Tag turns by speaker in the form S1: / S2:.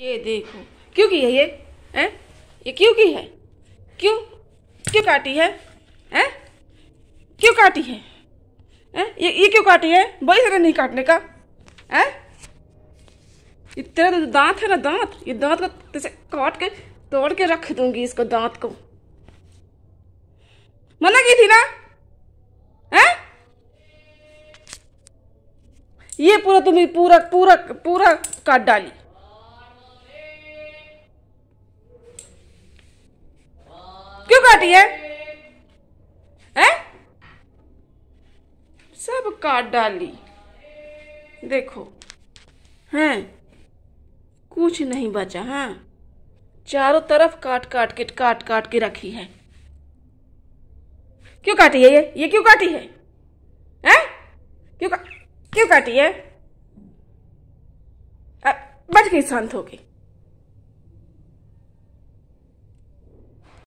S1: ये देखो क्यों की है ये है ये क्यों की है क्यों क्यों काटी है हैं क्यों काटी है हैं ये ये क्यों काटी है बड़ी सारा नहीं काटने का है इतना तो दांत है ना दांत ये दांत को तुझे काट के तोड़ के रख दूंगी इसको दांत को मना की थी ना हैं ये पूरा तुम्हें पूरा पूरा पूरा काट डाली काटी है हैं सब काट डाली देखो हैं कुछ नहीं बचा है हाँ? चारों तरफ काट काट के काट काट के रखी है क्यों काटी है ये ये क्यों काटी है हैं क्यों का, क्यों काटी है बच गई शांत हो गई